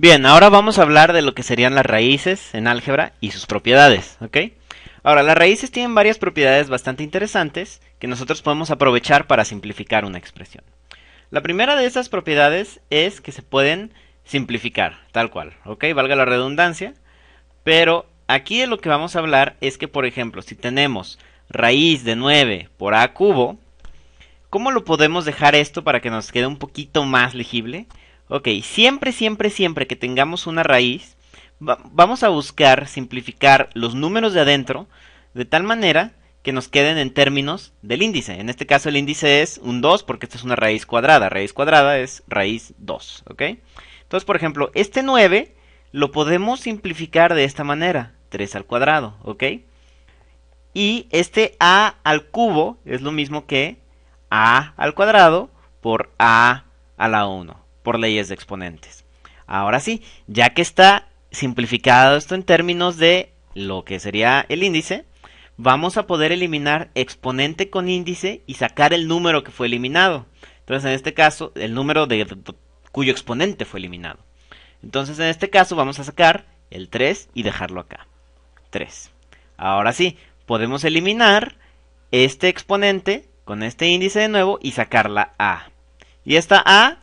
Bien, ahora vamos a hablar de lo que serían las raíces en álgebra y sus propiedades, ¿ok? Ahora, las raíces tienen varias propiedades bastante interesantes que nosotros podemos aprovechar para simplificar una expresión. La primera de esas propiedades es que se pueden simplificar, tal cual, ¿ok? Valga la redundancia, pero aquí de lo que vamos a hablar es que, por ejemplo, si tenemos raíz de 9 por a cubo, ¿cómo lo podemos dejar esto para que nos quede un poquito más legible? Ok, siempre, siempre, siempre que tengamos una raíz, vamos a buscar simplificar los números de adentro de tal manera que nos queden en términos del índice. En este caso el índice es un 2 porque esta es una raíz cuadrada. Raíz cuadrada es raíz 2, ¿ok? Entonces, por ejemplo, este 9 lo podemos simplificar de esta manera. 3 al cuadrado, ¿ok? Y este a al cubo es lo mismo que a al cuadrado por a a la 1 por leyes de exponentes. Ahora sí, ya que está simplificado esto en términos de lo que sería el índice, vamos a poder eliminar exponente con índice y sacar el número que fue eliminado. Entonces, en este caso, el número de cuyo exponente fue eliminado. Entonces, en este caso, vamos a sacar el 3 y dejarlo acá. 3. Ahora sí, podemos eliminar este exponente con este índice de nuevo y sacar la A. Y esta A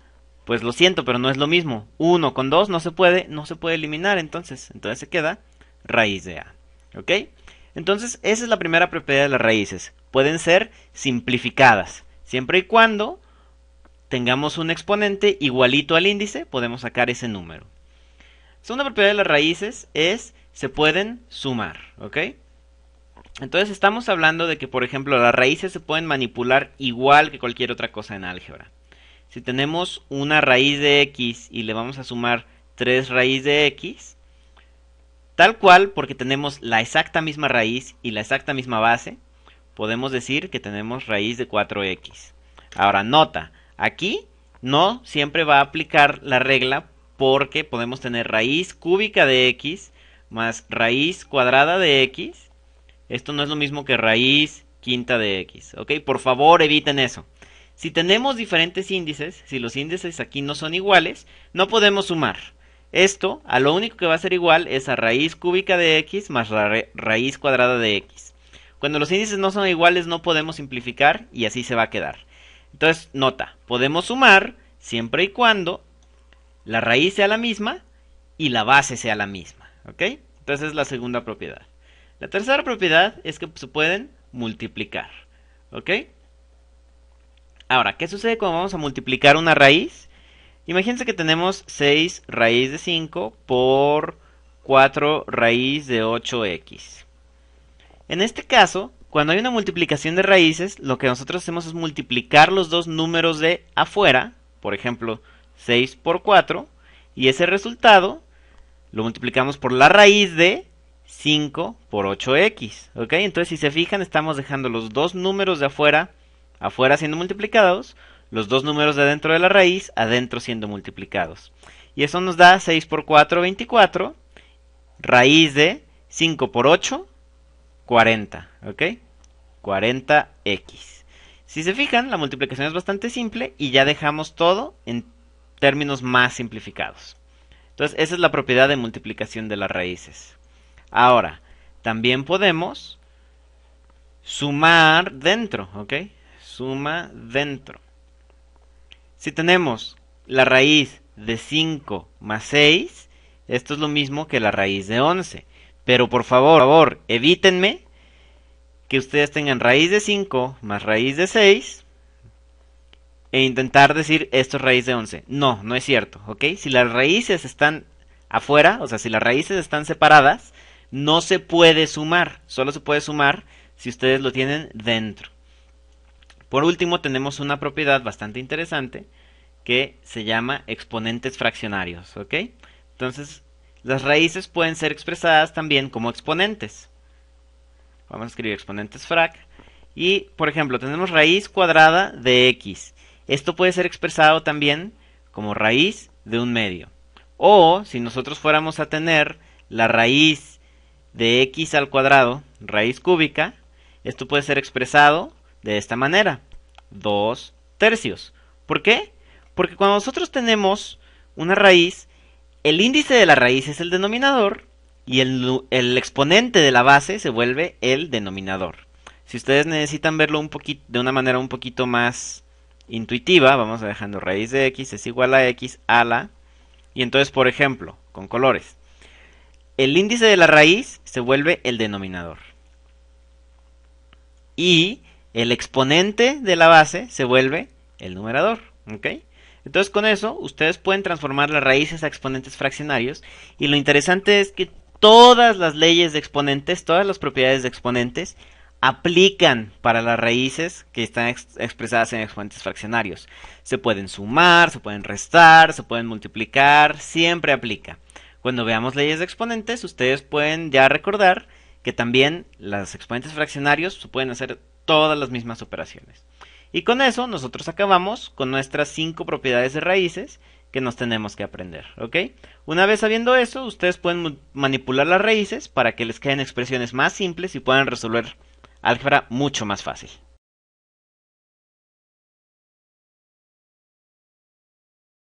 pues lo siento, pero no es lo mismo. 1 con 2 no se puede, no se puede eliminar entonces. Entonces se queda raíz de A. ¿Ok? Entonces esa es la primera propiedad de las raíces. Pueden ser simplificadas. Siempre y cuando tengamos un exponente igualito al índice, podemos sacar ese número. Segunda propiedad de las raíces es se pueden sumar. ¿Ok? Entonces estamos hablando de que, por ejemplo, las raíces se pueden manipular igual que cualquier otra cosa en álgebra. Si tenemos una raíz de x y le vamos a sumar 3 raíz de x, tal cual, porque tenemos la exacta misma raíz y la exacta misma base, podemos decir que tenemos raíz de 4x. Ahora, nota, aquí no siempre va a aplicar la regla porque podemos tener raíz cúbica de x más raíz cuadrada de x. Esto no es lo mismo que raíz quinta de x, ¿ok? Por favor, eviten eso. Si tenemos diferentes índices, si los índices aquí no son iguales, no podemos sumar. Esto a lo único que va a ser igual es a raíz cúbica de x más raíz cuadrada de x. Cuando los índices no son iguales no podemos simplificar y así se va a quedar. Entonces, nota, podemos sumar siempre y cuando la raíz sea la misma y la base sea la misma. ¿Ok? Entonces es la segunda propiedad. La tercera propiedad es que se pueden multiplicar. ¿Ok? Ahora, ¿qué sucede cuando vamos a multiplicar una raíz? Imagínense que tenemos 6 raíz de 5 por 4 raíz de 8x. En este caso, cuando hay una multiplicación de raíces, lo que nosotros hacemos es multiplicar los dos números de afuera, por ejemplo, 6 por 4, y ese resultado lo multiplicamos por la raíz de 5 por 8x. ¿Ok? Entonces, si se fijan, estamos dejando los dos números de afuera afuera siendo multiplicados, los dos números de adentro de la raíz, adentro siendo multiplicados. Y eso nos da 6 por 4, 24, raíz de 5 por 8, 40, ¿ok? 40x. Si se fijan, la multiplicación es bastante simple y ya dejamos todo en términos más simplificados. Entonces, esa es la propiedad de multiplicación de las raíces. Ahora, también podemos sumar dentro, ¿ok? suma dentro. Si tenemos la raíz de 5 más 6, esto es lo mismo que la raíz de 11. Pero por favor, por favor, evítenme que ustedes tengan raíz de 5 más raíz de 6 e intentar decir esto es raíz de 11. No, no es cierto, ¿ok? Si las raíces están afuera, o sea, si las raíces están separadas, no se puede sumar, solo se puede sumar si ustedes lo tienen dentro. Por último, tenemos una propiedad bastante interesante que se llama exponentes fraccionarios, ¿ok? Entonces, las raíces pueden ser expresadas también como exponentes. Vamos a escribir exponentes frac. Y, por ejemplo, tenemos raíz cuadrada de x. Esto puede ser expresado también como raíz de un medio. O, si nosotros fuéramos a tener la raíz de x al cuadrado, raíz cúbica, esto puede ser expresado de esta manera. Dos tercios. ¿Por qué? Porque cuando nosotros tenemos una raíz, el índice de la raíz es el denominador y el, exponente de la base se vuelve el denominador. Si ustedes necesitan verlo un poquito, de una manera un poquito más intuitiva, vamos a dejando raíz de x es igual a x a la. Y entonces, por ejemplo, con colores, el índice de la raíz se vuelve el denominador. Y el exponente de la base se vuelve el numerador. ¿ok? Entonces con eso ustedes pueden transformar las raíces a exponentes fraccionarios y lo interesante es que todas las leyes de exponentes, todas las propiedades de exponentes aplican para las raíces que están expresadas en exponentes fraccionarios. Se pueden sumar, se pueden restar, se pueden multiplicar, siempre aplica. Cuando veamos leyes de exponentes, ustedes pueden ya recordar que también las exponentes fraccionarios se pueden hacer todas las mismas operaciones. Y con eso nosotros acabamos con nuestras cinco propiedades de raíces que nos tenemos que aprender, ¿ok? Una vez sabiendo eso, ustedes pueden manipular las raíces para que les queden expresiones más simples y puedan resolver álgebra mucho más fácil.